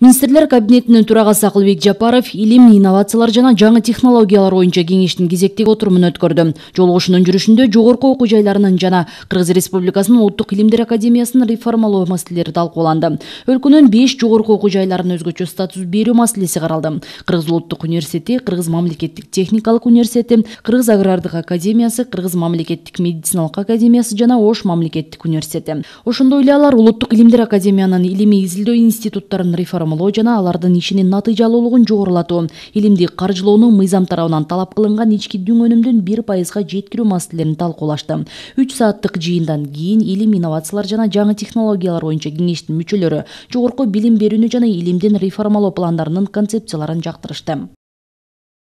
министрлер кабинетинин төрагасы акылбек жапаров илим инновациялар жана жаңы технологиялар боюнча кеңештин кезектеги отурумун өткөрдү жолугушуунун жүрүшүндө жогорку окуу жайларынын жана кыргыз республикасынын улуттук илимдер академиясын реформалоо маселелери талкууланды өлкөнүн беш жогорку окуу жайларына өзгөчө статус берүү маселеси каралды кыргыз улуттук университети кыргыз мамлекеттик техникалык университети кыргыз агрардык академиясы кыргыз мамлекеттик медициналык академиясы жана ош мамлекеттик университети ошондой эле алар улуттук илимдер академиянын илимий изилдөө институттарын реформ формалоо жана алардын ишинин натыйжалуулугун жогорулатуу илимди каржылоону мыйзам тарабынан талап кылынган ички дүң өнүмдүн бир пайызга жеткирүү маселелерин талкуулашты үч сааттык жыйындан кийин илим инновациялар жана жаңы технологиялар боюнча кеңештин мүчөлөрү жогорку билим берүүнү жана илимдин реформалоо пландарынын концепцияларын жактырышты